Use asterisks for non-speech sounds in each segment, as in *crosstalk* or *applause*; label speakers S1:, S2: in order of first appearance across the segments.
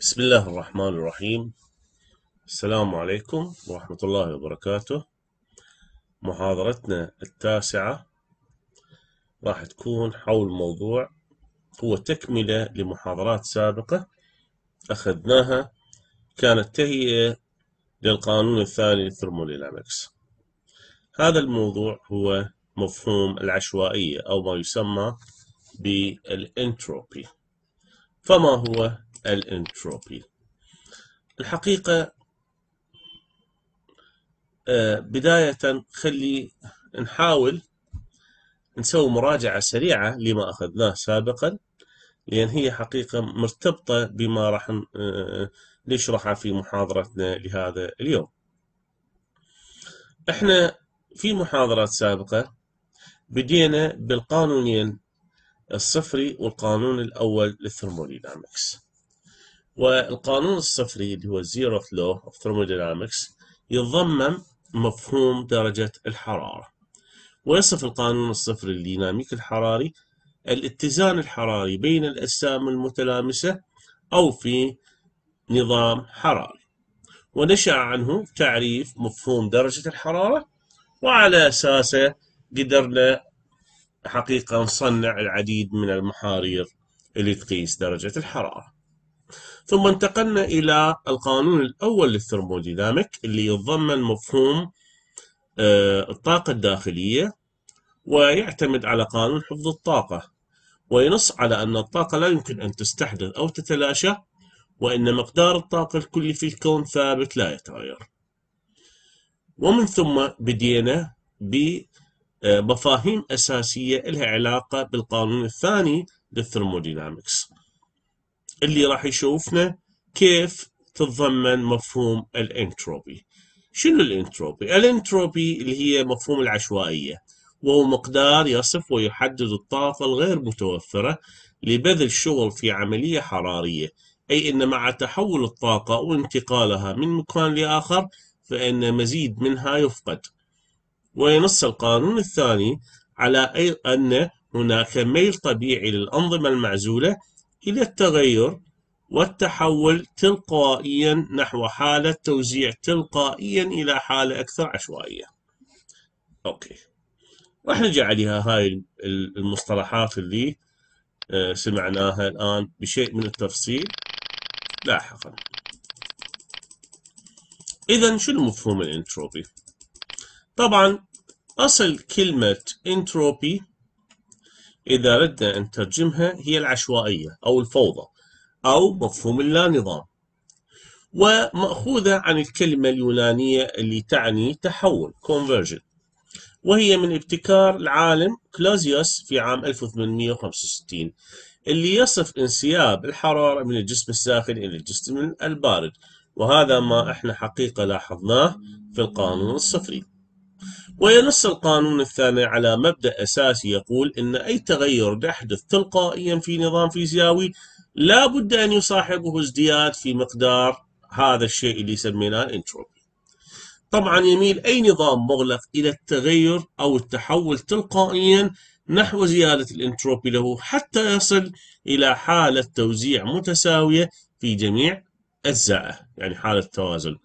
S1: بسم الله الرحمن الرحيم السلام عليكم ورحمة الله وبركاته محاضرتنا التاسعة راح تكون حول موضوع هو تكملة لمحاضرات سابقة أخذناها كانت تهيئة للقانون الثاني للثرمودينامكس هذا الموضوع هو مفهوم العشوائية أو ما يسمى بالانتروبي فما هو الانتروبي الحقيقة آه، بداية خلي نحاول نسوي مراجعة سريعة لما أخذناه سابقا لأن هي حقيقة مرتبطة بما راح آه، نشرحه في محاضرتنا لهذا اليوم احنا في محاضرات سابقة بدينا بالقانونين الصفري والقانون الأول للثرموديناميكس والقانون الصفري اللي هو Zero Flow of Thermodynamics يتضمن مفهوم درجة الحرارة ويصف القانون الصفري الديناميك الحراري الاتزان الحراري بين الأجسام المتلامسة أو في نظام حراري ونشأ عنه تعريف مفهوم درجة الحرارة وعلى أساسه قدرنا حقيقة نصنع العديد من المحارير اللي تقيس درجة الحرارة ثم انتقلنا إلى القانون الأول للثرموديناميك اللي يتضمن مفهوم آه، الطاقة الداخلية ويعتمد على قانون حفظ الطاقة وينص على أن الطاقة لا يمكن أن تستحدث أو تتلاشى وأن مقدار الطاقة الكلي في الكون ثابت لا يتغير ومن ثم بدينا بمفاهيم آه، أساسية لها علاقة بالقانون الثاني للثرموديناميكس اللي راح يشوفنا كيف تتضمن مفهوم الانتروبي شنو الانتروبي؟ الانتروبي اللي هي مفهوم العشوائية وهو مقدار يصف ويحدد الطاقة الغير متوفرة لبذل شغل في عملية حرارية أي أن مع تحول الطاقة وانتقالها من مكان لآخر فإن مزيد منها يفقد وينص القانون الثاني على أن هناك ميل طبيعي للأنظمة المعزولة إلى التغير والتحول تلقائيا نحو حالة توزيع تلقائيا إلى حالة أكثر عشوائية أوكي راح نرجع عليها هاي المصطلحات اللي آه، سمعناها الآن بشيء من التفصيل لاحقا إذا شنو مفهوم الانتروبي؟ طبعا أصل كلمة انتروبي إذا ردنا أن نترجمها هي العشوائية أو الفوضى أو مفهوم اللانظام ومأخوذة عن الكلمة اليونانية اللي تعني تحول conversion وهي من ابتكار العالم كلازيوس في عام 1865 اللي يصف انسياب الحرارة من الجسم الساخن إلى الجسم البارد وهذا ما احنا حقيقة لاحظناه في القانون الصفري وينص القانون الثاني على مبدأ أساسي يقول أن أي تغير يحدث تلقائيا في نظام فيزيائي لا بد أن يصاحبه ازدياد في مقدار هذا الشيء اللي سميناه الانتروبي طبعا يميل أي نظام مغلق إلى التغير أو التحول تلقائيا نحو زيادة الانتروبي له حتى يصل إلى حالة توزيع متساوية في جميع أجزائه يعني حالة توازن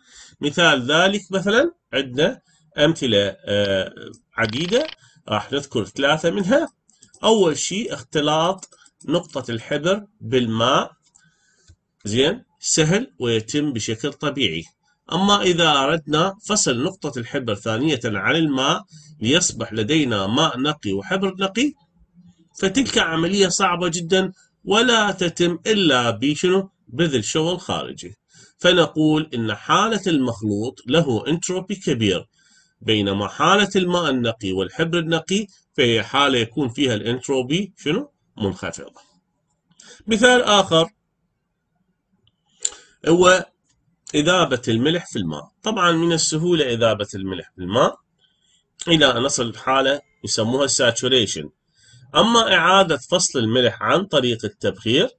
S1: مثال ذلك مثلا عندنا أمثلة آه، عديدة راح نذكر ثلاثة منها أول شيء اختلاط نقطة الحبر بالماء زين سهل ويتم بشكل طبيعي أما إذا أردنا فصل نقطة الحبر ثانية عن الماء ليصبح لدينا ماء نقي وحبر نقي فتلك عملية صعبة جدا ولا تتم إلا بشنو بذل شغل خارجي فنقول إن حالة المخلوط له انتروبي كبير بينما حالة الماء النقي والحبر النقي فهي حالة يكون فيها الانتروبي شنو؟ منخفضة مثال آخر هو إذابة الملح في الماء طبعا من السهولة إذابة الملح في الماء إلى أن نصل لحالة يسموها الساتوريشن أما إعادة فصل الملح عن طريق التبخير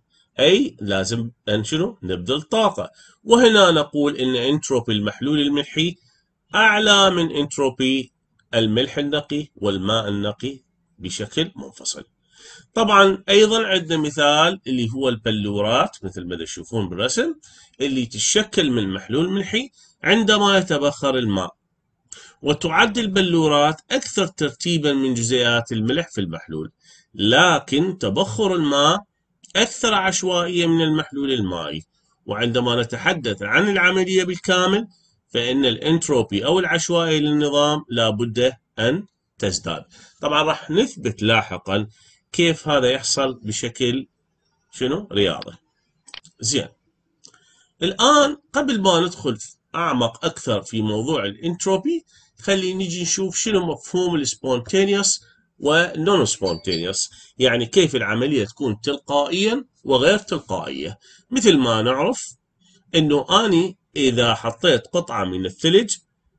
S1: أي لازم أن شنو نبذل طاقة وهنا نقول أن انتروبي المحلول الملحي أعلى من انتروبي الملح النقي والماء النقي بشكل منفصل طبعا ايضا عندنا مثال اللي هو البلورات مثل ما تشوفون بالرسم اللي تتشكل من محلول ملحي عندما يتبخر الماء وتعد البلورات اكثر ترتيبا من جزيئات الملح في المحلول لكن تبخر الماء اكثر عشوائيه من المحلول المائي وعندما نتحدث عن العمليه بالكامل فإن الانتروبي أو العشوائية للنظام لابد أن تزداد طبعا راح نثبت لاحقا كيف هذا يحصل بشكل شنو رياضي زين الآن قبل ما ندخل أعمق أكثر في موضوع الانتروبي خلي نجي نشوف شنو مفهوم السبونتينيوس ونون سبونتينيوس يعني كيف العملية تكون تلقائيا وغير تلقائية مثل ما نعرف انه اني إذا حطيت قطعة من الثلج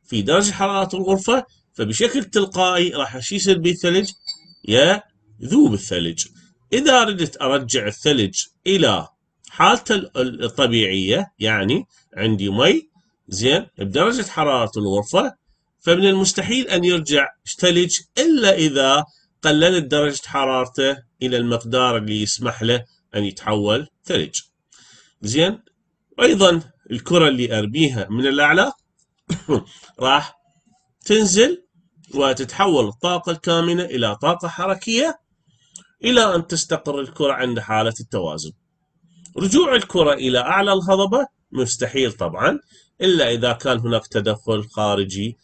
S1: في درجة حرارة الغرفة فبشكل تلقائي راح شو يصير يا يذوب الثلج. إذا ردت أرجع الثلج إلى حالته الطبيعية يعني عندي مي زين بدرجة حرارة الغرفة فمن المستحيل أن يرجع ثلج إلا إذا قللت درجة حرارته إلى المقدار اللي يسمح له أن يتحول ثلج زين أيضا الكرة اللي أرميها من الأعلى *laughs* راح تنزل وتتحول الطاقة الكامنة إلى طاقة حركية إلى أن تستقر الكرة عند حالة التوازن رجوع الكرة إلى أعلى الهضبة مستحيل طبعا إلا إذا كان هناك تدخل خارجي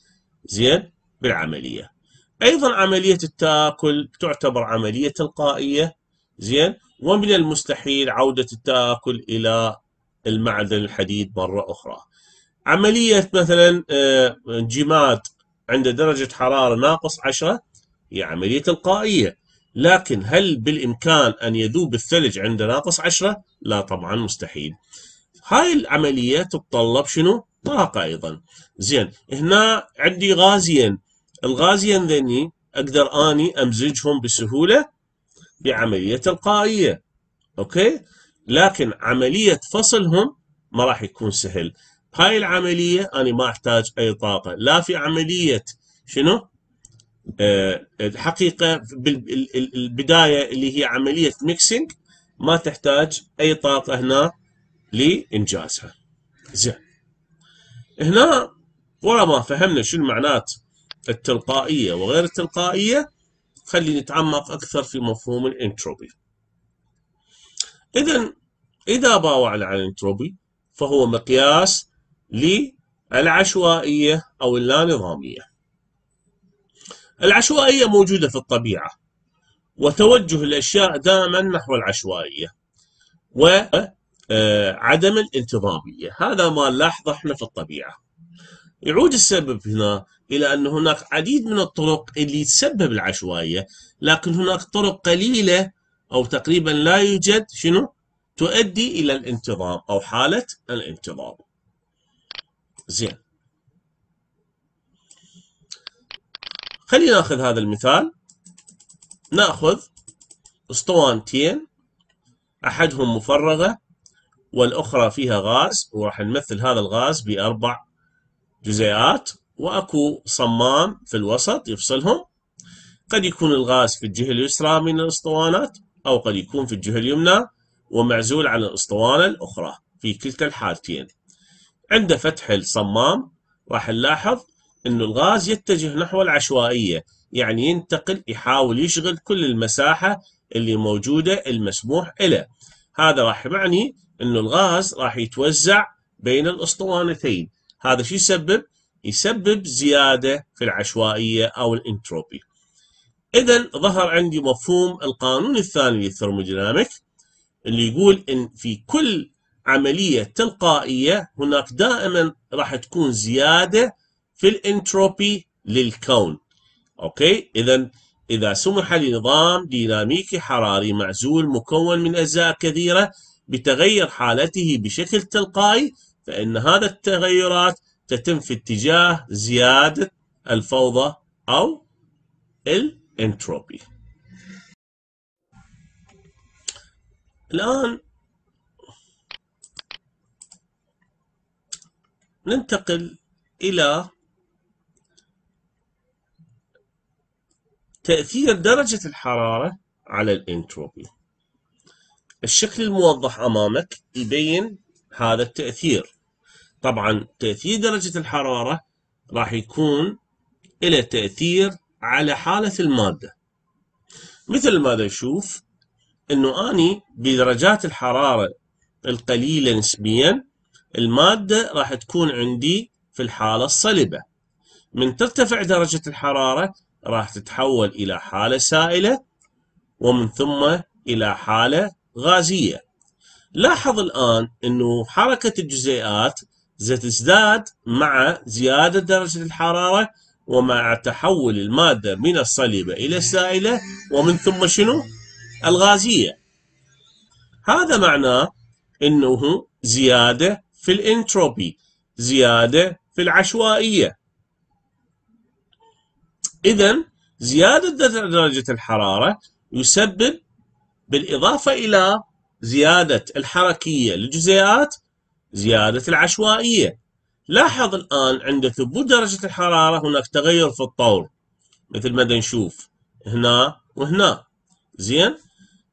S1: زين بالعملية أيضا عملية التآكل تعتبر عملية تلقائية زين ومن المستحيل عودة التآكل إلى المعدن الحديد مرة أخرى عملية مثلا آه، جماد عند درجة حرارة ناقص 10 هي عملية تلقائية لكن هل بالإمكان أن يذوب الثلج عند ناقص 10 لا طبعا مستحيل هاي العملية تتطلب شنو طاقة أيضا زين هنا عندي غازين الغازين ذني أقدر أني أمزجهم بسهولة بعملية تلقائية أوكي لكن عملية فصلهم ما راح يكون سهل هاي العملية أنا ما أحتاج أي طاقة لا في عملية شنو آه، الحقيقة بالبداية اللي هي عملية ميكسينج ما تحتاج أي طاقة هنا لإنجازها زين هنا ورا ما فهمنا شنو معنات التلقائية وغير التلقائية خلي نتعمق أكثر في مفهوم الانتروبي إذا إذا باوع على الانتروبي فهو مقياس للعشوائية أو اللانظامية العشوائية موجودة في الطبيعة وتوجه الأشياء دائما نحو العشوائية وعدم آه، الانتظامية هذا ما نلاحظه احنا في الطبيعة يعود السبب هنا إلى أن هناك عديد من الطرق اللي تسبب العشوائية لكن هناك طرق قليلة أو تقريبا لا يوجد شنو تؤدي إلى الانتظام أو حالة الانتظام زين خلينا ناخذ هذا المثال ناخذ اسطوانتين احدهم مفرغه والاخرى فيها غاز وراح نمثل هذا الغاز باربع جزيئات واكو صمام في الوسط يفصلهم قد يكون الغاز في الجهه اليسرى من الاسطوانات أو قد يكون في الجهة اليمنى ومعزول عن الأسطوانة الأخرى في كلتا الحالتين عند فتح الصمام راح نلاحظ أن الغاز يتجه نحو العشوائية يعني ينتقل يحاول يشغل كل المساحة اللي موجودة المسموح له هذا راح يعني أنه الغاز راح يتوزع بين الأسطوانتين هذا شو يسبب؟ يسبب زيادة في العشوائية أو الانتروبي إذا ظهر عندي مفهوم القانون الثاني للثرموديناميك اللي يقول إن في كل عملية تلقائية هناك دائما راح تكون زيادة في الانتروبي للكون أوكي إذا إذا سمح لنظام ديناميكي حراري معزول مكون من أجزاء كثيرة بتغير حالته بشكل تلقائي فإن هذا التغيرات تتم في اتجاه زيادة الفوضى أو ال entropy الآن ننتقل إلى تأثير درجة الحرارة على الانتروبي الشكل الموضح أمامك يبين هذا التأثير طبعا تأثير درجة الحرارة راح يكون إلى تأثير على حالة المادة مثل ما نشوف انه اني بدرجات الحرارة القليلة نسبيا المادة راح تكون عندي في الحالة الصلبة من ترتفع درجة الحرارة راح تتحول إلى حالة سائلة ومن ثم إلى حالة غازية لاحظ الآن أنه حركة الجزيئات ستزداد مع زيادة درجة الحرارة ومع تحول المادة من الصلبة إلى السائلة ومن ثم شنو؟ الغازية هذا معناه أنه زيادة في الانتروبي زيادة في العشوائية إذا زيادة درجة الحرارة يسبب بالإضافة إلى زيادة الحركية للجزيئات زيادة العشوائية لاحظ الآن عند ثبوت درجة الحرارة هناك تغير في الطور مثل ما نشوف هنا وهنا زين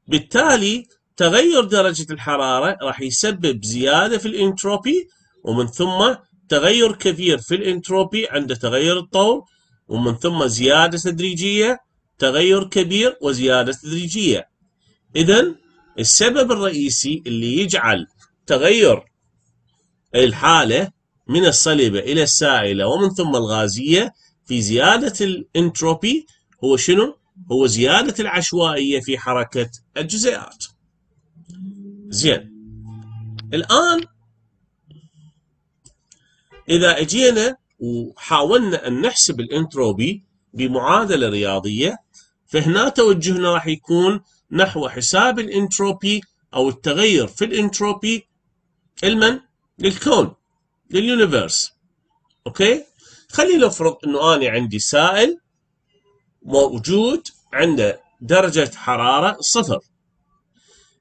S1: بالتالي تغير درجة الحرارة راح يسبب زيادة في الانتروبي ومن ثم تغير كبير في الانتروبي عند تغير الطور ومن ثم زيادة تدريجية تغير كبير وزيادة تدريجية إذا السبب الرئيسي اللي يجعل تغير الحالة من الصلبة إلى السائلة ومن ثم الغازية في زيادة الانتروبي هو شنو؟ هو زيادة العشوائية في حركة الجزيئات زين الآن إذا أجينا وحاولنا أن نحسب الانتروبي بمعادلة رياضية فهنا توجهنا راح يكون نحو حساب الانتروبي أو التغير في الانتروبي المن للكون لليونيفيرس اوكي خلينا نفرض انه انا عندي سائل موجود عنده درجه حراره صفر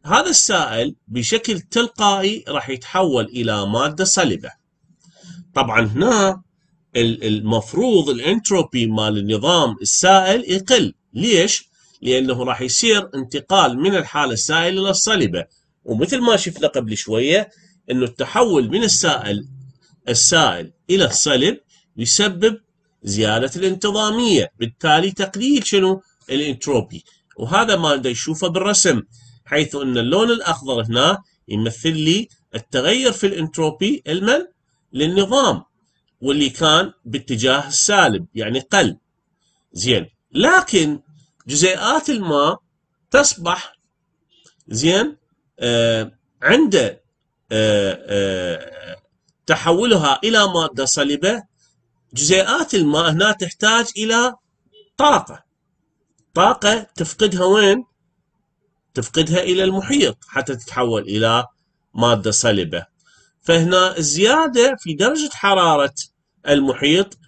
S1: هذا السائل بشكل تلقائي راح يتحول الى ماده صلبه طبعا هنا المفروض الانتروبي مال النظام السائل يقل ليش لانه راح يصير انتقال من الحاله السائله الى الصلبه ومثل ما شفنا قبل شويه انه التحول من السائل السائل إلى الصلب يسبب زيادة الانتظامية بالتالي تقليل شنو الانتروبي وهذا ما نقدر نشوفه بالرسم حيث أن اللون الأخضر هنا يمثل لي التغير في الانتروبي المن للنظام واللي كان باتجاه السالب يعني قل زين لكن جزيئات الماء تصبح زين آه عنده آه آه تحولها إلى مادة صلبة جزيئات الماء هنا تحتاج إلى طاقة طاقة تفقدها وين؟ تفقدها إلى المحيط حتى تتحول إلى مادة صلبة فهنا الزيادة في درجة حرارة المحيط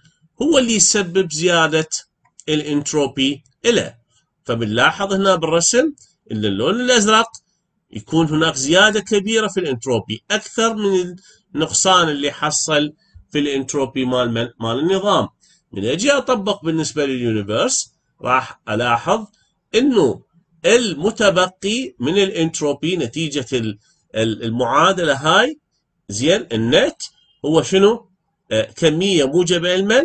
S1: هو اللي يسبب زيادة الانتروبي له فبنلاحظ هنا بالرسم ان اللون الازرق يكون هناك زياده كبيره في الانتروبي اكثر من النقصان اللي حصل في الانتروبي مال مال النظام من اجي اطبق بالنسبه لليونيفرس راح الاحظ انه المتبقي من الانتروبي نتيجه المعادله هاي زين النت هو شنو آه، كميه موجبه لمن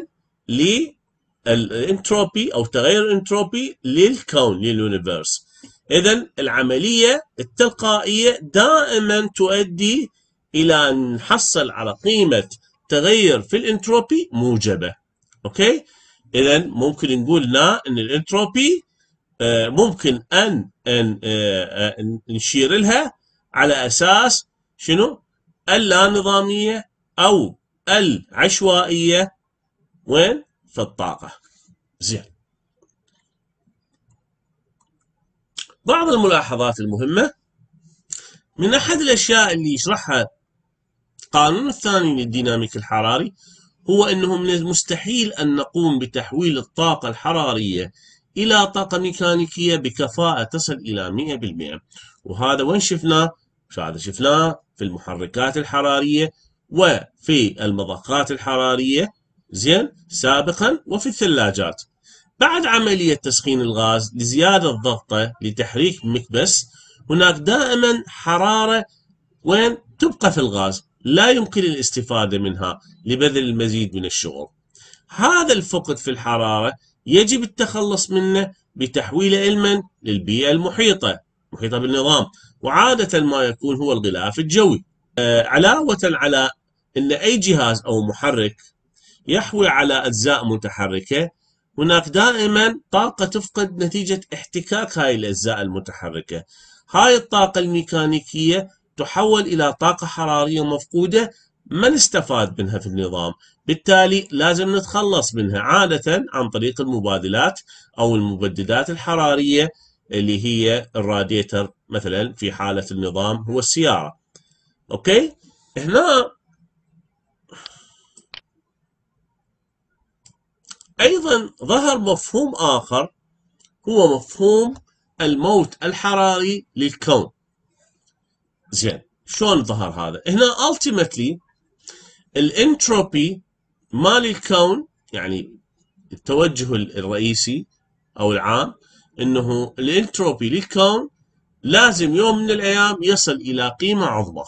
S1: للانتروبي او تغير الانتروبي للكون لليونيفرس اذا العمليه التلقائيه دائما تؤدي الى ان نحصل على قيمه تغير في الانتروبي موجبه اوكي اذا ممكن نقول لا ان الانتروبي آه، ممكن آه، آه، ان نشير لها على اساس شنو اللانظاميه او العشوائيه وين في الطاقه زين بعض الملاحظات المهمه من احد الاشياء اللي يشرحها القانون الثاني للديناميك الحراري هو أنه من المستحيل أن نقوم بتحويل الطاقة الحرارية إلى طاقة ميكانيكية بكفاءة تصل إلى 100% وهذا وين شفناه؟ هذا شفناه في المحركات الحرارية وفي المضخات الحرارية زين سابقا وفي الثلاجات بعد عملية تسخين الغاز لزيادة ضغطه لتحريك مكبس هناك دائما حرارة وين تبقى في الغاز لا يمكن الاستفادة منها لبذل المزيد من الشغل هذا الفقد في الحرارة يجب التخلص منه بتحويله علما للبيئة المحيطة محيطة بالنظام وعادة ما يكون هو الغلاف الجوي آه، علاوة على أن أي جهاز أو محرك يحوي على أجزاء متحركة هناك دائما طاقة تفقد نتيجة احتكاك هاي الأجزاء المتحركة هاي الطاقة الميكانيكية تحول إلى طاقة حرارية مفقودة ما نستفاد منها في النظام بالتالي لازم نتخلص منها عادة عن طريق المبادلات أو المبددات الحرارية اللي هي الراديتر مثلا في حالة النظام هو السيارة أوكي هنا أيضا ظهر مفهوم آخر هو مفهوم الموت الحراري للكون زين شلون ظهر هذا هنا التيمتلي الانتروبي مال الكون يعني التوجه الرئيسي او العام انه الانتروبي للكون لازم يوم من الايام يصل الى قيمه عظمى.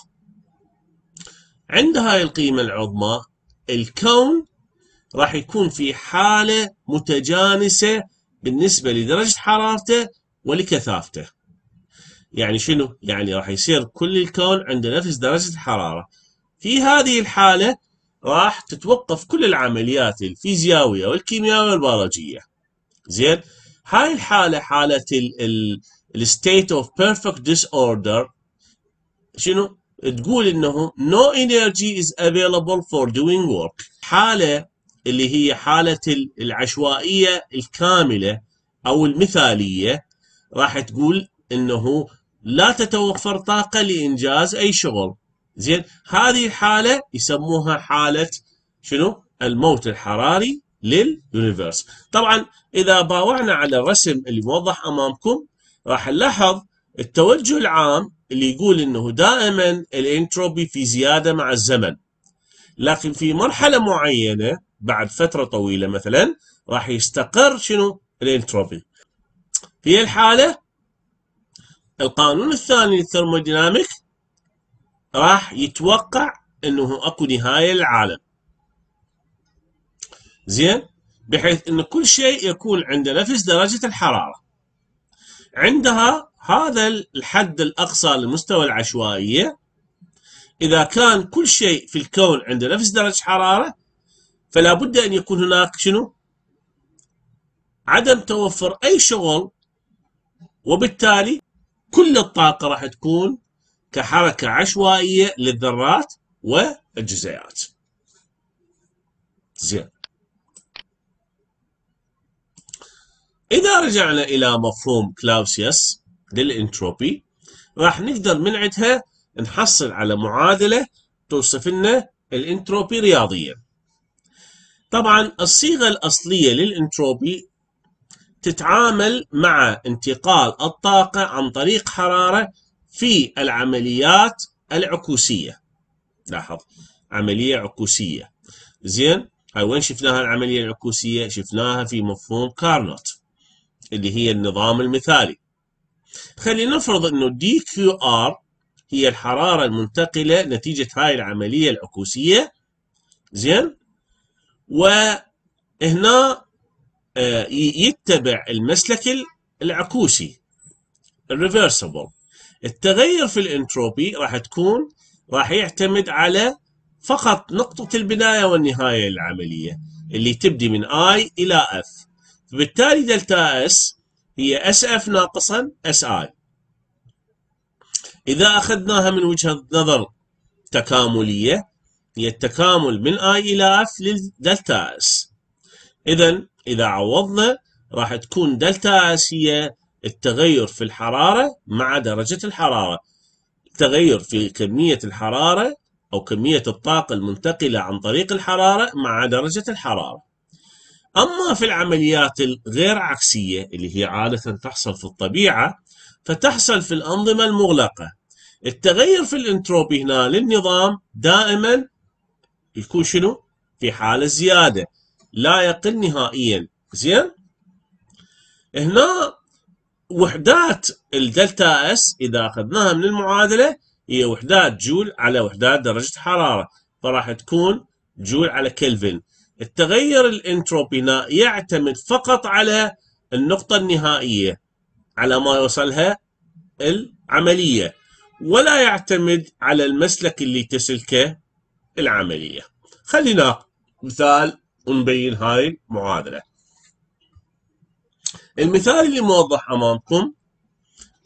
S1: عند هاي القيمه العظمى الكون راح يكون في حاله متجانسه بالنسبه لدرجه حرارته ولكثافته. يعني شنو؟ يعني راح يصير كل الكون عند نفس درجة الحرارة في هذه الحالة راح تتوقف كل العمليات الفيزياوية والكيميائية والبيولوجية زين هاي الحالة حالة الستيت اوف بيرفكت ديس اوردر شنو تقول انه no energy is available for doing work حالة اللي هي حالة العشوائية الكاملة او المثالية راح تقول انه لا تتوفر طاقة لإنجاز أي شغل زين هذه الحالة يسموها حالة شنو الموت الحراري لليونيفيرس طبعا إذا باوعنا على الرسم اللي موضح أمامكم راح نلاحظ التوجه العام اللي يقول أنه دائما الانتروبي في زيادة مع الزمن لكن في مرحلة معينة بعد فترة طويلة مثلا راح يستقر شنو الانتروبي في الحالة القانون الثاني للثرموديناميك راح يتوقع انه اكو نهايه للعالم زين بحيث ان كل شيء يكون عند نفس درجه الحراره عندها هذا الحد الاقصى لمستوى العشوائيه اذا كان كل شيء في الكون عند نفس درجه حراره فلا بد ان يكون هناك شنو عدم توفر اي شغل وبالتالي كل الطاقة راح تكون كحركة عشوائية للذرات والجزيئات زين إذا رجعنا إلى مفهوم كلاوسيوس للإنتروبي راح نقدر من عندها نحصل على معادلة توصف لنا الإنتروبي رياضيا طبعا الصيغة الأصلية للإنتروبي تتعامل مع انتقال الطاقة عن طريق حرارة في العمليات العكوسية لاحظ عملية عكوسية زين هاي وين شفناها العملية العكوسية شفناها في مفهوم كارنوت اللي هي النظام المثالي خلينا نفرض انه دي كيو ار هي الحرارة المنتقلة نتيجة هاي العملية العكوسية زين وهنا آه، يتبع المسلك العكوسي الريفرسبل التغير في الانتروبي راح تكون راح يعتمد على فقط نقطة البداية والنهاية للعملية اللي تبدي من I إلى F فبالتالي دلتا اس هي SF ناقصا SI اذا اخذناها من وجهه نظر تكامليه هي التكامل من I الى اف للدلتا اس اذا إذا عوضنا راح تكون دلتا اس هي التغير في الحرارة مع درجة الحرارة التغير في كمية الحرارة أو كمية الطاقة المنتقلة عن طريق الحرارة مع درجة الحرارة أما في العمليات الغير عكسية اللي هي عادة تحصل في الطبيعة فتحصل في الأنظمة المغلقة التغير في الانتروبي هنا للنظام دائما يكون شنو؟ في حالة زيادة لا يقل نهائيا زين هنا وحدات الدلتا اس اذا اخذناها من المعادله هي وحدات جول على وحدات درجه حراره فراح تكون جول على كلفن التغير الانتروبي يعتمد فقط على النقطه النهائيه على ما يوصلها العمليه ولا يعتمد على المسلك اللي تسلكه العمليه خلينا مثال ونبين هاي المعادلة المثال اللي موضح أمامكم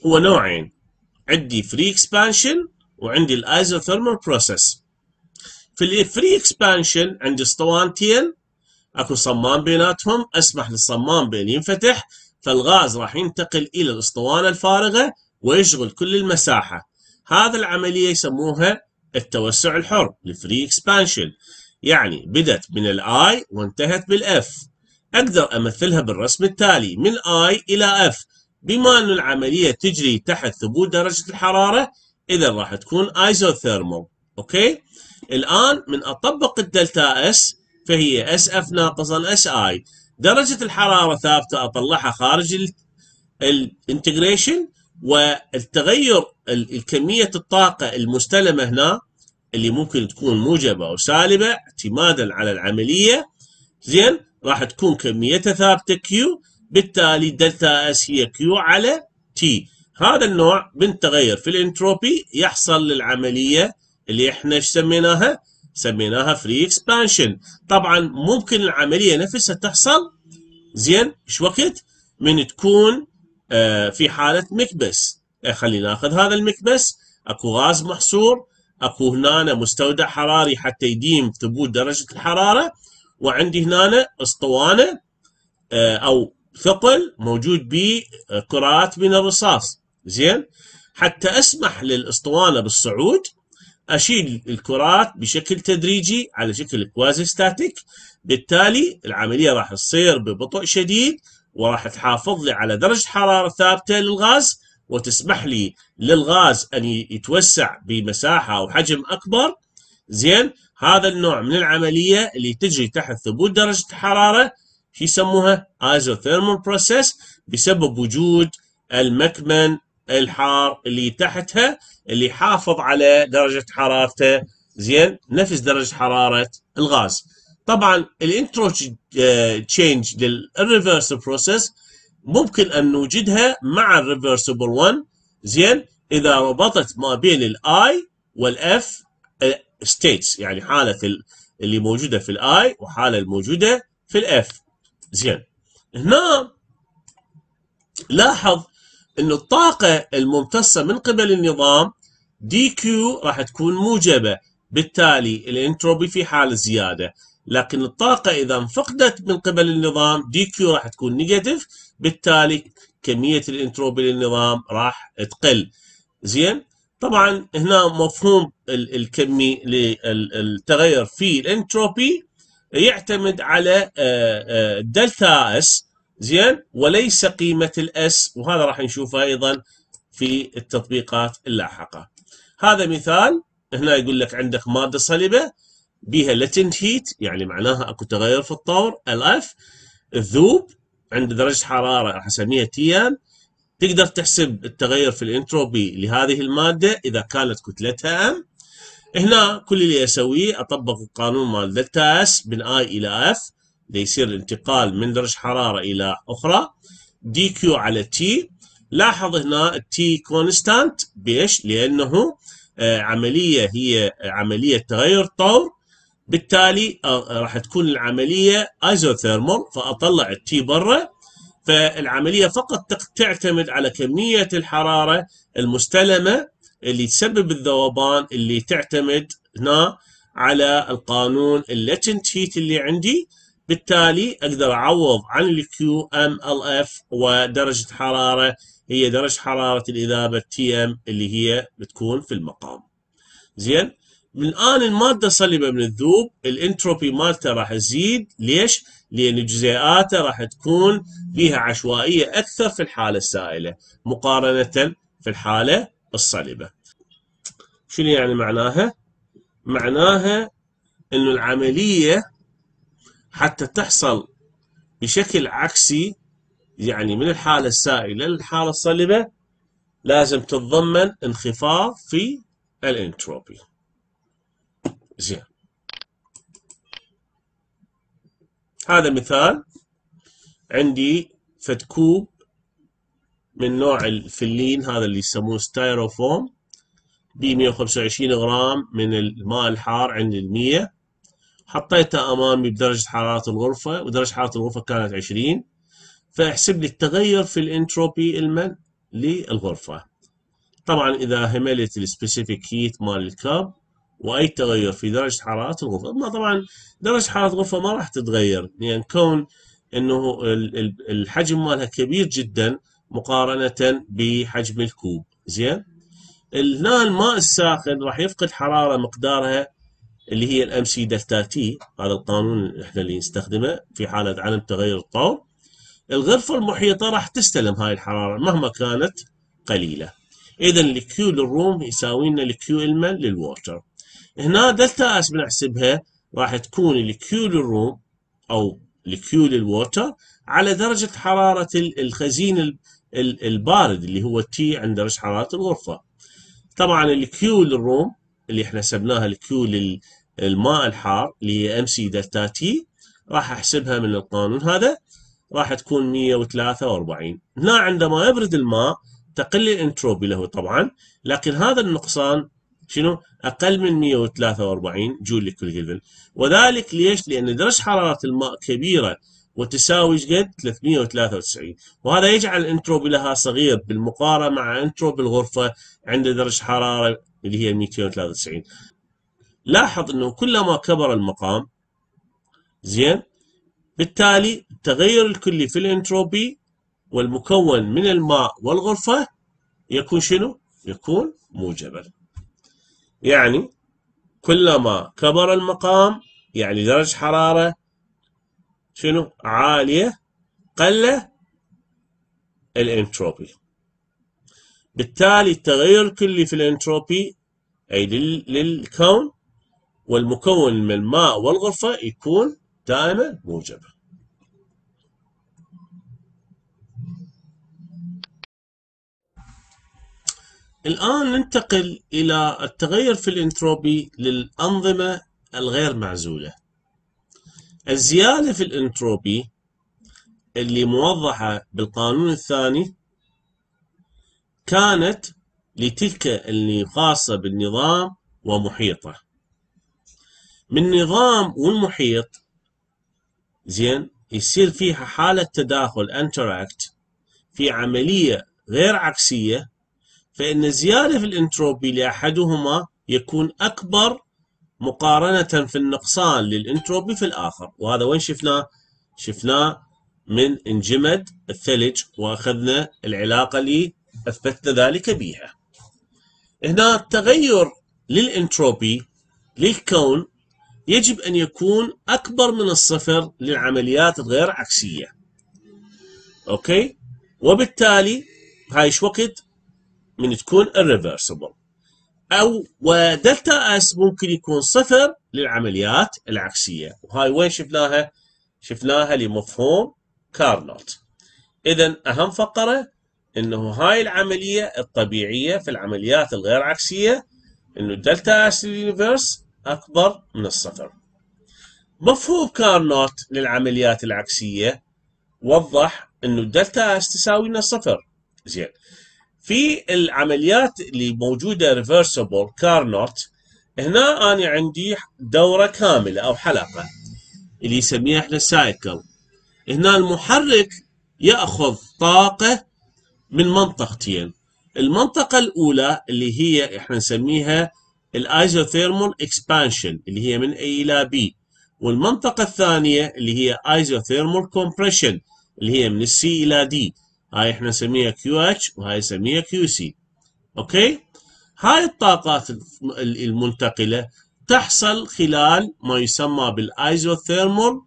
S1: هو نوعين عندي فري اكسبانشن وعندي الايزوثيرمال بروسيس في الفري اكسبانشن عندي اسطوانتين اكو صمام بيناتهم اسمح للصمام بين ينفتح فالغاز راح ينتقل الى الاسطوانه الفارغه ويشغل كل المساحه هذا العمليه يسموها التوسع الحر الفري اكسبانشن يعني بدت من الاي وانتهت بالاف اقدر امثلها بالرسم التالي من اي الى اف بما ان العمليه تجري تحت ثبوت درجه الحراره اذا راح تكون ايزوثيرمال اوكي الان من اطبق الدلتا اس فهي اس اف ناقصا اس اي درجه الحراره ثابته اطلعها خارج الانتجريشن والتغير الكميه الطاقه المستلمه هنا اللي ممكن تكون موجبه او سالبه اعتمادا على العمليه زين راح تكون كميتها ثابته كيو بالتالي دلتا اس هي كيو على تي هذا النوع من التغير في الانتروبي يحصل للعمليه اللي احنا ايش سميناها؟ سميناها فري اكسبانشن طبعا ممكن العمليه نفسها تحصل زين ايش وقت؟ من تكون آه، في حاله مكبس إيه، خلينا ناخذ هذا المكبس اكو غاز محصور اكو هنا مستودع حراري حتى يديم ثبوت درجه الحراره وعندي هنا اسطوانه آه، او ثقل موجود به كرات من الرصاص زين حتى اسمح للاسطوانه بالصعود اشيل الكرات بشكل تدريجي على شكل كوازي ستاتيك بالتالي العمليه راح تصير ببطء شديد وراح تحافظ لي على درجه حراره ثابته للغاز وتسمح لي للغاز ان يتوسع بمساحه او حجم اكبر زين هذا النوع من العمليه اللي تجري تحت ثبوت درجه الحراره شو يسموها ايزوثيرمال بروسيس بسبب وجود المكمن الحار اللي تحتها اللي حافظ على درجه حرارته زين نفس درجه حراره الغاز طبعا الانترو تشينج للريفرس بروسيس ممكن أن نوجدها مع الريفرسبل 1 زين إذا ربطت ما بين الآي والإف آه، ستيتس يعني حالة اللي موجودة في الآي وحالة الموجودة في الإف زين هنا لاحظ أن الطاقة الممتصة من قبل النظام دي كيو راح تكون موجبة بالتالي الانتروبي في حال زيادة لكن الطاقة إذا انفقدت من قبل النظام دي كيو راح تكون نيجاتيف بالتالي كمية الانتروبي للنظام راح تقل زين طبعا هنا مفهوم الكمي للتغير في الانتروبي يعتمد على آه، آه، دلتا اس زين وليس قيمة الاس وهذا راح نشوفه ايضا في التطبيقات اللاحقة هذا مثال هنا يقول لك عندك مادة صلبة بيها لاتنت هيت يعني معناها اكو تغير في الطور الاف الذوب عند درجه حراره راح اسميها تيان تقدر تحسب التغير في الانتروبي لهذه الماده اذا كانت كتلتها ام هنا كل اللي اسويه اطبق القانون مال دلتا اس من اي الى اف ليصير الانتقال من درجه حراره الى اخرى دي كيو على تي لاحظ هنا التي كونستانت بيش لانه آه، عمليه هي عمليه تغير طور بالتالي آه، آه، راح تكون العمليه ايزوثيرمال فاطلع التي برا فالعمليه فقط تعتمد على كميه الحراره المستلمه اللي تسبب الذوبان اللي تعتمد هنا على القانون اللاتنت هيت اللي عندي بالتالي اقدر اعوض عن الكيو ام ال اف ودرجه حراره هي درجه حراره الاذابه تي ام اللي هي بتكون في المقام زين من الان الماده صلبه من الذوب الانتروبي مالته راح تزيد ليش؟ لان جزيئاته راح تكون فيها عشوائيه اكثر في الحاله السائله مقارنه في الحاله الصلبه. شنو يعني معناها؟ معناها انه العمليه حتى تحصل بشكل عكسي يعني من الحاله السائله للحاله الصلبه لازم تتضمن انخفاض في الانتروبي. زين هذا مثال عندي فد كوب من نوع الفلين هذا اللي يسموه ستايروفوم ب 125 غرام من الماء الحار عند المية حطيته امامي بدرجه حراره الغرفه ودرجه حراره الغرفه كانت 20 فاحسب لي التغير في الانتروبي المن للغرفه طبعا اذا هملت السبيسيفيك هيت مال الكاب واي تغير في درجه حراره الغرفه اما طبعا درجه حراره الغرفه ما راح تتغير لان يعني كون انه الحجم مالها كبير جدا مقارنه بحجم الكوب زين هنا الماء الساخن راح يفقد حراره مقدارها اللي هي الام سي دلتا تي هذا القانون اللي احنا اللي نستخدمه في حاله عدم تغير الطور الغرفه المحيطه راح تستلم هاي الحراره مهما كانت قليله اذا الكيو للروم يساوي لنا الكيو المل للووتر هنا دلتا اس بنحسبها راح تكون الكيو للروم او الكيو للووتر على درجة حرارة الخزين البارد اللي هو تي عند درجة حرارة الغرفة طبعا الكيو للروم اللي احنا حسبناها الكيو للماء الحار اللي هي ام سي دلتا تي راح احسبها من القانون هذا راح تكون 143 هنا عندما يبرد الماء تقل الانتروبي له طبعا لكن هذا النقصان شنو اقل من 143 جول لكل كلفن وذلك ليش؟ لان درجه حراره الماء كبيره وتساوي قد 393 وهذا يجعل الانتروبي لها صغير بالمقارنه مع انتروبي الغرفه عند درجه حراره اللي هي 293 لاحظ انه كلما كبر المقام زين بالتالي التغير الكلي في الانتروبي والمكون من الماء والغرفه يكون شنو؟ يكون موجبا يعني كلما كبر المقام يعني درجة حرارة شنو عالية قل الانتروبي بالتالي التغير الكلي في الانتروبي أي للكون والمكون من الماء والغرفة يكون دائما موجبه الآن ننتقل إلى التغير في الإنتروبي للأنظمة الغير معزولة الزيادة في الإنتروبي اللي موضحة بالقانون الثاني كانت لتلك اللي خاصة بالنظام ومحيطه من نظام والمحيط زين يصير فيها حالة تداخل انتراكت في عملية غير عكسية فإن زيادة في الانتروبي لأحدهما يكون أكبر مقارنة في النقصان للانتروبي في الآخر وهذا وين شفناه؟ شفناه من انجمد الثلج وأخذنا العلاقة اللي أثبتنا ذلك بها هنا التغير للانتروبي للكون يجب أن يكون أكبر من الصفر للعمليات الغير عكسية أوكي وبالتالي هاي وقت من تكون irreversible او ودلتا اس ممكن يكون صفر للعمليات العكسيه وهاي وين شفناها؟ شفناها لمفهوم كارنوت اذا اهم فقره انه هاي العمليه الطبيعيه في العمليات الغير عكسيه انه دلتا اس اليونيفرس اكبر من الصفر مفهوم كارنوت للعمليات العكسيه وضح انه دلتا اس تساوي لنا صفر زين في العمليات اللي موجوده ريفرسبل كارنوت هنا انا عندي دوره كامله او حلقه اللي يسميها احنا سايكل هنا المحرك ياخذ طاقه من منطقتين المنطقه الاولى اللي هي احنا نسميها الايزوثيرمال اكسبانشن اللي هي من A الى B والمنطقه الثانيه اللي هي ايزوثيرمال كومبريشن اللي هي من السي الى دي هاي احنا نسميها كيو اتش وهاي نسميها كيو سي اوكي هاي الطاقات المنتقله تحصل خلال ما يسمى بالايزوثيرمال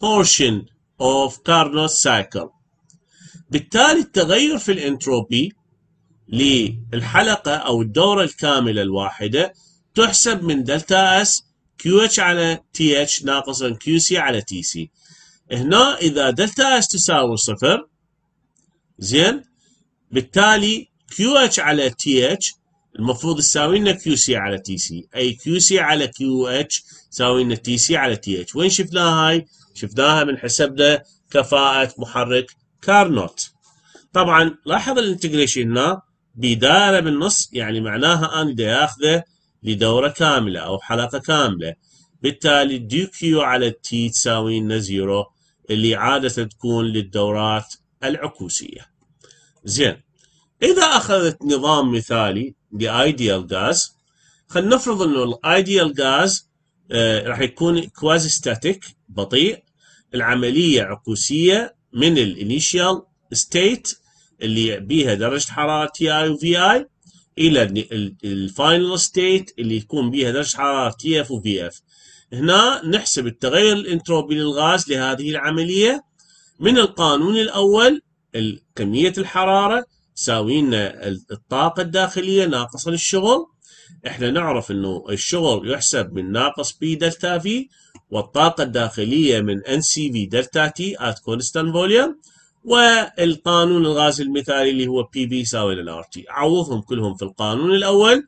S1: بورشن اوف كارنوت سايكل بالتالي التغير في الانتروبي للحلقه او الدوره الكامله الواحده تحسب من دلتا اس كيو اتش على تي اتش ناقصا كيو سي على تي سي هنا اذا دلتا اس تساوي صفر زين بالتالي كيو اتش على تي اتش المفروض تساوي لنا كيو سي على تي سي اي كيو سي على كيو اتش تساوي لنا تي سي على تي اتش وين شفناها هاي شفناها من حسبنا كفاءة محرك كارنوت طبعا لاحظ الانتجريشن هنا بدائرة بالنص يعني معناها أنا بدي أخذه لدورة كاملة أو حلقة كاملة بالتالي دي كيو على تي تساوي لنا زيرو اللي عادة تكون للدورات العكوسية زين إذا أخذت نظام مثالي لأيديال غاز خلينا نفرض أنه الأيديال غاز آه، راح يكون كوازي ستاتيك بطيء العملية عكوسية من الانيشال ستيت اللي بيها درجة حرارة تي اي وفي اي الى الفاينل ستيت اللي يكون بيها درجة حرارة تي اف وفي اف هنا نحسب التغير الانتروبي للغاز لهذه العملية من القانون الأول كمية الحرارة ساوينا الطاقة الداخلية ناقص الشغل احنا نعرف انه الشغل يحسب من ناقص بي دلتا في والطاقة الداخلية من ان سي في دلتا تي ات كونستان فوليوم والقانون الغاز المثالي اللي هو بي بي يساوي ار تي عوضهم كلهم في القانون الاول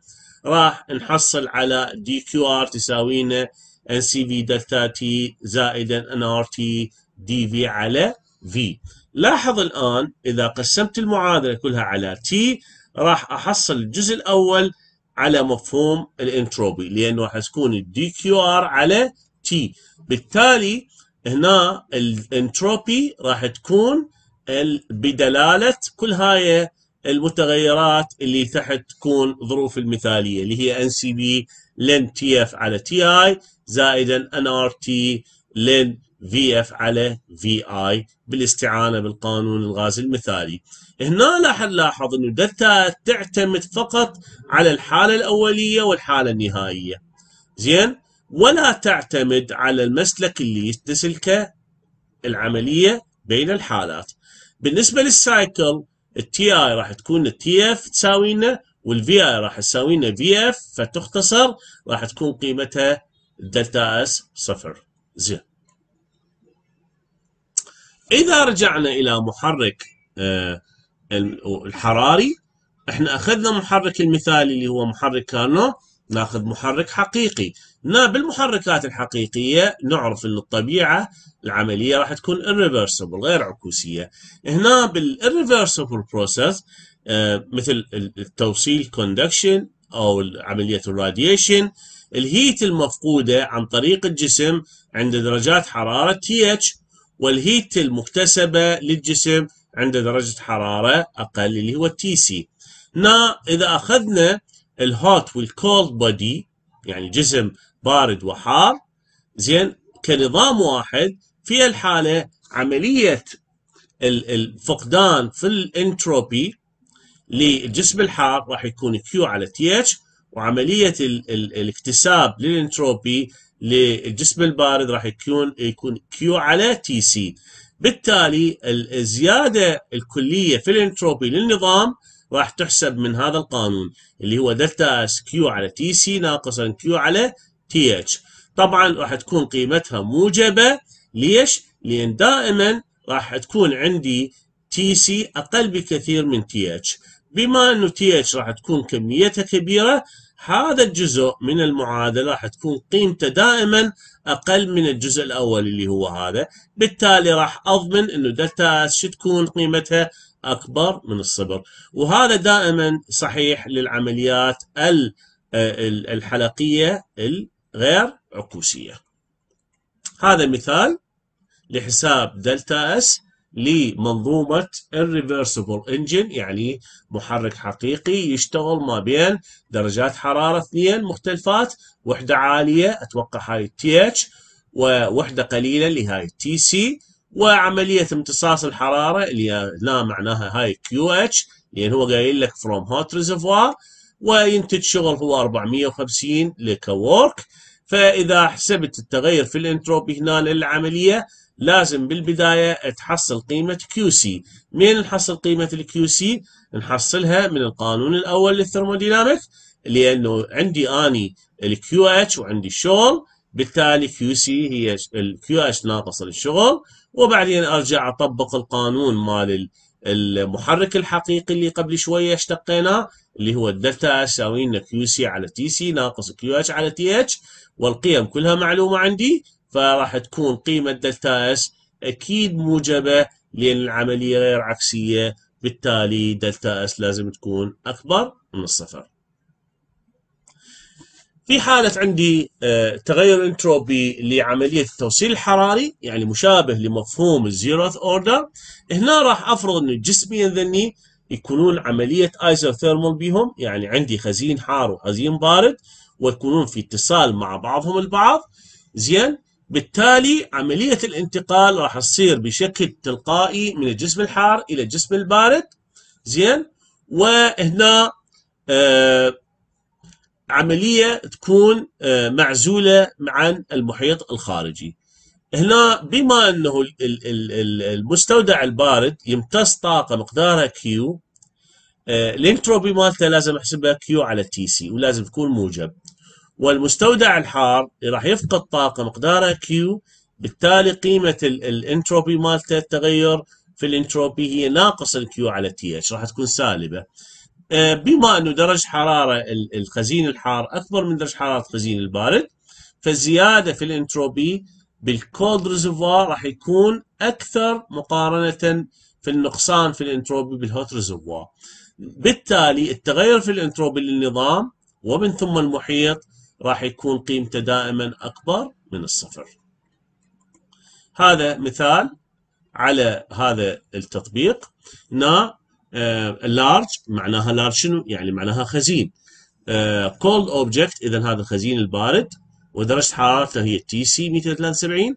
S1: راح نحصل على دي كيو ار تساوينا ان سي في دلتا تي زائدا ان ار تي دي في على في لاحظ الآن إذا قسمت المعادلة كلها على تي راح أحصل الجزء الأول على مفهوم الانتروبي لأنه حتكون الدي كيو آر على تي بالتالي هنا الانتروبي راح تكون بدلالة كل هاي المتغيرات اللي تحت تكون ظروف المثالية اللي هي ان سي بي لين تي اف على تي اي زائدا ان ار تي لين في اف على في اي بالاستعانه بالقانون الغازي المثالي. هنا راح نلاحظ انه دلتا تعتمد فقط على الحاله الاوليه والحاله النهائيه. زين؟ ولا تعتمد على المسلك اللي تسلكه العمليه بين الحالات. بالنسبه للسايكل التي اي راح تكون التي اف تساوي لنا والفي اي راح تساوي لنا في اف فتختصر راح تكون قيمتها دلتا اس صفر. زين. اذا رجعنا الى محرك آه، الحراري احنا اخذنا محرك المثالي اللي هو محرك كارنو ناخذ محرك حقيقي نا بالمحركات الحقيقيه نعرف ان الطبيعه العمليه راح تكون irreversible غير عكوسيه هنا بالirreversible process آه، مثل التوصيل كوندكشن او عمليه الراديشن الهيت المفقوده عن طريق الجسم عند درجات حراره تي اتش والهيت المكتسبة للجسم عند درجة حرارة أقل اللي هو تي سي نا إذا أخذنا الهوت والكولد بودي يعني جسم بارد وحار زين كنظام واحد في الحالة عملية الفقدان في الانتروبي للجسم الحار راح يكون كيو على تي اتش وعملية الاكتساب للانتروبي للجسم البارد راح يكون يكون كيو على تي سي بالتالي الزياده الكليه في الانتروبي للنظام راح تحسب من هذا القانون اللي هو دلتا اس كيو على تي سي ناقصا كيو على تي اتش طبعا راح تكون قيمتها موجبه ليش؟ لان دائما راح تكون عندي تي سي اقل بكثير من تي اتش بما انه تي اتش راح تكون كميتها كبيره هذا الجزء من المعادلة راح تكون قيمته دائما أقل من الجزء الأول اللي هو هذا بالتالي راح أضمن أنه دلتا اس شو تكون قيمتها أكبر من الصبر وهذا دائما صحيح للعمليات الحلقية الغير عكوسية هذا مثال لحساب دلتا اس لمنظومة الريفرسبل انجن يعني محرك حقيقي يشتغل ما بين درجات حرارة اثنين مختلفات وحدة عالية اتوقع هاي تي اتش ووحدة قليلة اللي هاي تي سي وعملية امتصاص الحرارة اللي لا معناها هاي كيو اتش لان هو قايل لك فروم هوت ريزرفوار وينتج شغل هو 450 لكورك فاذا حسبت التغير في الانتروبي هنا للعملية لازم بالبداية تحصل قيمة QC من نحصل قيمة الكيو سي نحصلها من القانون الأول للثرموديناميك لأنه عندي أني الكيو اتش وعندي الشغل بالتالي كيو سي هي الكيو اتش ناقص الشغل وبعدين أرجع أطبق القانون مال المحرك الحقيقي اللي قبل شوية اشتقيناه اللي هو الدلتا يساوي لنا كيو سي على تي سي ناقص كيو اتش على تي اتش والقيم كلها معلومة عندي فراح تكون قيمة دلتا اس أكيد موجبة لأن العملية غير عكسية بالتالي دلتا اس لازم تكون أكبر من الصفر في حالة عندي آه، تغير انتروبي لعملية التوصيل الحراري يعني مشابه لمفهوم الزيروث اوردر هنا راح افرض ان الجسمي ذني يكونون عملية ايزوثيرمال بهم يعني عندي خزين حار وخزين بارد ويكونون في اتصال مع بعضهم البعض زين بالتالي عملية الانتقال راح تصير بشكل تلقائي من الجسم الحار إلى الجسم البارد زين وهنا آه، عملية تكون آه، معزولة عن المحيط الخارجي هنا بما أنه المستودع البارد يمتص طاقة مقدارها كيو آه، الانتروبي مالته لازم احسبها كيو على تي سي ولازم تكون موجب والمستودع الحار راح يفقد طاقه مقداره كيو بالتالي قيمه الانتروبي مالته التغير في الانتروبي هي ناقص الكيو على تي اتش راح تكون سالبه آه، بما انه درجه حراره الخزين الحار اكبر من درجه حراره الخزين البارد فالزياده في الانتروبي بالكولد ريزرفوار راح يكون اكثر مقارنه في النقصان في الانتروبي بالهوت ريزرفوار بالتالي التغير في الانتروبي للنظام ومن ثم المحيط راح يكون قيمته دائما أكبر من الصفر هذا مثال على هذا التطبيق نا لارج آه، معناها لارج شنو يعني معناها خزين كولد اوبجكت اذا هذا الخزين البارد ودرجه حرارته هي تي سي 273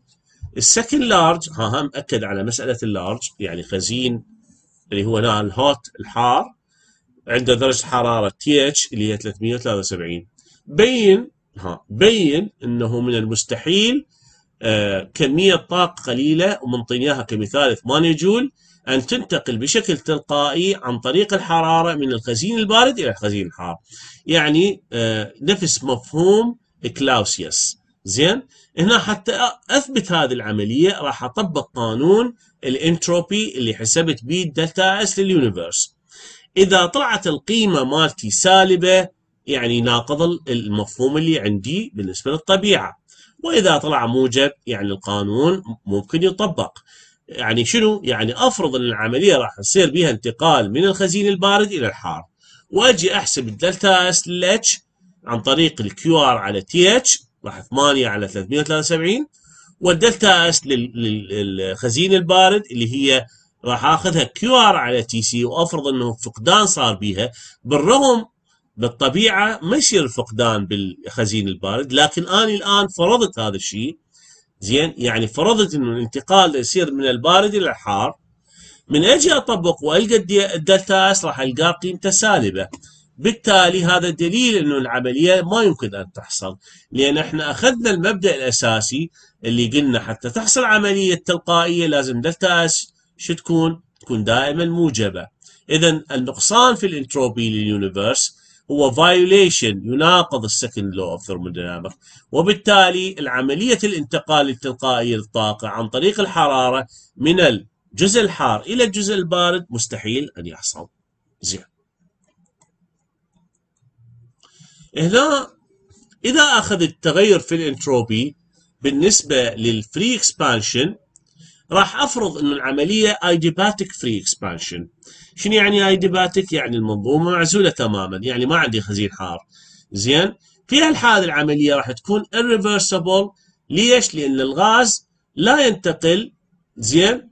S1: السكند لارج ها هم اكد على مساله اللارج يعني خزين اللي هو الهوت الحار عنده درجه حراره تي اتش اللي هي 373 بين ها بين انه من المستحيل آه، كميه طاقه قليله ومنطيناها كمثال 8 جول ان تنتقل بشكل تلقائي عن طريق الحراره من الخزين البارد الى الخزين الحار. يعني آه، نفس مفهوم كلاوسيوس زين هنا حتى اثبت هذه العمليه راح اطبق قانون الانتروبي اللي حسبت بيه دلتا اس لليونيفرس. اذا طلعت القيمه مالتي سالبه يعني ناقض المفهوم اللي عندي بالنسبة للطبيعة وإذا طلع موجب يعني القانون ممكن يطبق يعني شنو؟ يعني أفرض أن العملية راح يصير بها انتقال من الخزين البارد إلى الحار وأجي أحسب الدلتا اس للاتش عن طريق الكيو ار على تي اتش راح 8 على 373 والدلتا اس للخزين البارد اللي هي راح اخذها كيو ار على تي سي وافرض انه فقدان صار بيها بالرغم بالطبيعه ما يصير الفقدان بالخزين البارد لكن انا الان فرضت هذا الشيء زين يعني فرضت انه الانتقال يصير من البارد الى الحار من اجي اطبق والقى الدلتا اس راح القاه قيمته سالبه بالتالي هذا دليل انه العمليه ما يمكن ان تحصل لان احنا اخذنا المبدا الاساسي اللي قلنا حتى تحصل عمليه تلقائيه لازم دلتا اس شو تكون؟ تكون دائما موجبه اذا النقصان في الانتروبي لليونيفرس هو فايوليشن يناقض السكند لو اوف ثيرمودينامكس وبالتالي العمليه الانتقال التلقائي للطاقه عن طريق الحراره من الجزء الحار الى الجزء البارد مستحيل ان يحصل زين هنا اذا اخذ التغير في الانتروبي بالنسبه للفري اكسبانشن راح افرض ان العمليه ايديباتيك فري اكسبانشن شنو يعني ايديباتيك؟ يعني المنظومه معزوله تماما يعني ما عندي خزين حار زين في هالحاله العمليه راح تكون irreversible ليش؟ لان الغاز لا ينتقل زين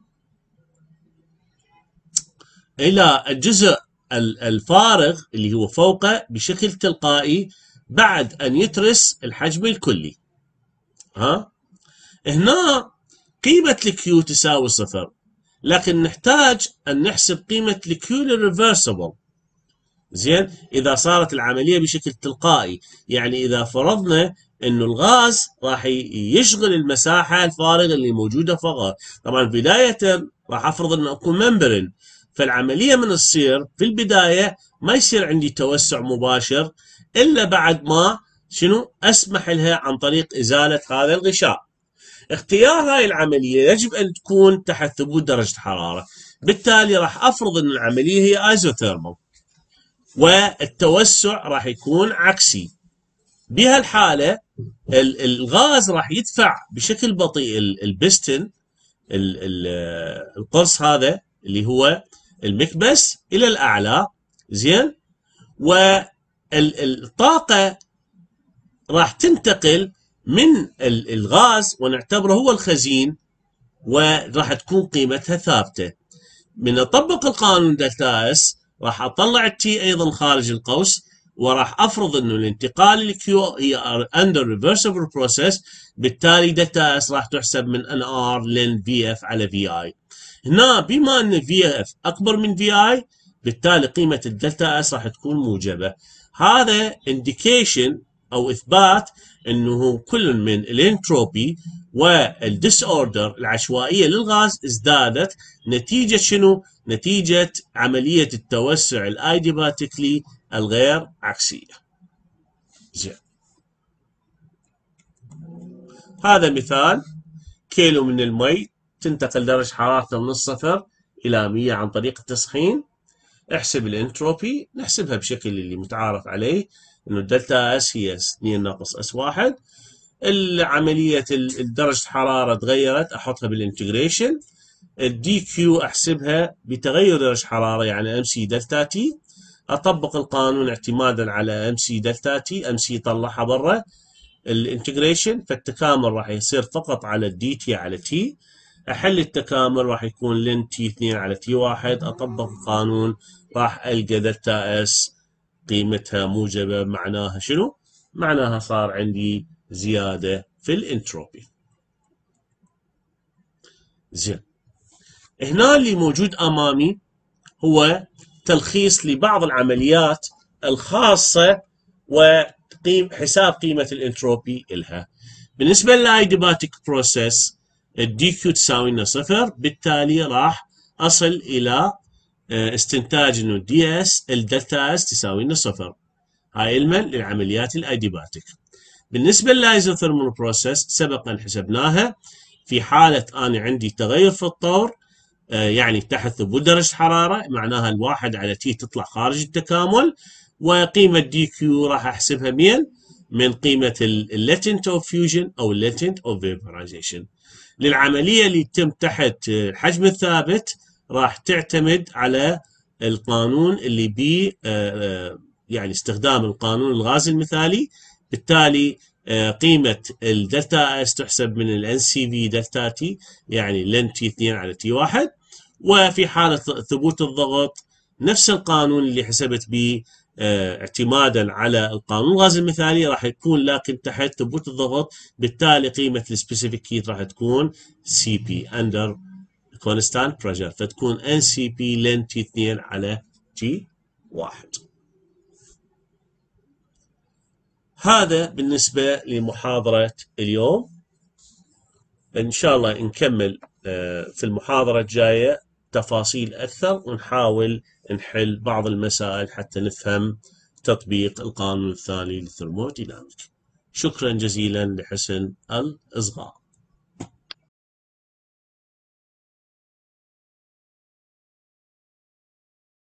S1: الى الجزء الفارغ اللي هو فوقه بشكل تلقائي بعد ان يترس الحجم الكلي ها هنا قيمه الكيو تساوي صفر لكن نحتاج أن نحسب قيمة الكيول ريفرسبل زين إذا صارت العملية بشكل تلقائي يعني إذا فرضنا انه الغاز راح يشغل المساحه الفارغه اللي موجوده فقط طبعا بدايه راح افرض انه أكون ممبرين فالعمليه من تصير في البدايه ما يصير عندي توسع مباشر الا بعد ما شنو اسمح لها عن طريق ازاله هذا الغشاء اختيار هاي العملية يجب أن تكون تحت ثبوت درجة حرارة بالتالي راح أفرض أن العملية هي ايزوثيرمال والتوسع راح يكون عكسي بهالحالة الغاز راح يدفع بشكل بطيء البستن القرص هذا اللي هو المكبس إلى الأعلى زين والطاقة راح تنتقل من الغاز ونعتبره هو الخزين وراح تكون قيمتها ثابته من اطبق القانون دلتا اس راح اطلع التي ايضا خارج القوس وراح افرض انه الانتقال الكيو هي اندر ريفرسبل بروسيس بالتالي دلتا اس راح تحسب من ان ار لين في اف على في اي هنا بما ان في اف اكبر من في اي بالتالي قيمه الدلتا اس راح تكون موجبه هذا انديكيشن او اثبات انه كل من الانتروبي والديس اوردر العشوائيه للغاز ازدادت نتيجه شنو؟ نتيجه عمليه التوسع الايديباتيكلي الغير عكسيه. زين. هذا مثال كيلو من المي تنتقل درجه حرارته من الصفر الى 100 عن طريق التسخين. احسب الانتروبي نحسبها بشكل اللي متعارف عليه انه الدلتا اس هي 2 ناقص اس 1 عمليه درجه الحراره تغيرت احطها بالانتجريشن الدي كيو احسبها بتغير درجه حراره يعني ام سي دلتا تي اطبق القانون اعتمادا على ام سي دلتا تي ام سي طلعها برا الانتجريشن فالتكامل راح يصير فقط على الدي تي على تي احل التكامل راح يكون لين تي 2 على تي 1 اطبق القانون راح القى دلتا اس قيمتها موجبه معناها شنو؟ معناها صار عندي زياده في الانتروبي. زين هنا اللي موجود امامي هو تلخيص لبعض العمليات الخاصه وقيم حساب قيمه الانتروبي الها. بالنسبه للايديباتيك بروسيس الدي كيو تساوي لنا صفر بالتالي راح اصل الى آه، استنتاج انه دي اس الدلتا اس تساوي لنا صفر هاي علما للعمليات الايديباتيك بالنسبه للايزوثيرمال بروسيس سبق ان حسبناها في حاله انا عندي تغير في الطور آه، يعني تحت ثبوت درجه حراره معناها الواحد على تي تطلع خارج التكامل وقيمه دي كيو راح احسبها مين من قيمه اللاتنت اوف فيوجن او اللاتنت اوف فيبرايزيشن للعمليه اللي تتم تحت الحجم آه، الثابت راح تعتمد على القانون اللي بي آه، آه، يعني استخدام القانون الغازي المثالي بالتالي آه، قيمة الدلتا اس تحسب من الان سي في دلتا تي يعني لن تي 2 على تي 1 وفي حالة ثبوت الضغط نفس القانون اللي حسبت به اعتمادا على القانون الغازي المثالي راح يكون لكن تحت ثبوت الضغط بالتالي قيمة السبيسيفيك هيت راح تكون سي بي اندر كونستانت بريشر فتكون ان سي بي لين تي 2 على تي 1 هذا بالنسبة لمحاضرة اليوم ان شاء الله نكمل آه، في المحاضرة الجاية تفاصيل أكثر ونحاول نحل بعض المسائل حتى نفهم تطبيق القانون الثاني للثرموديناميك شكرا جزيلا لحسن الإصغاء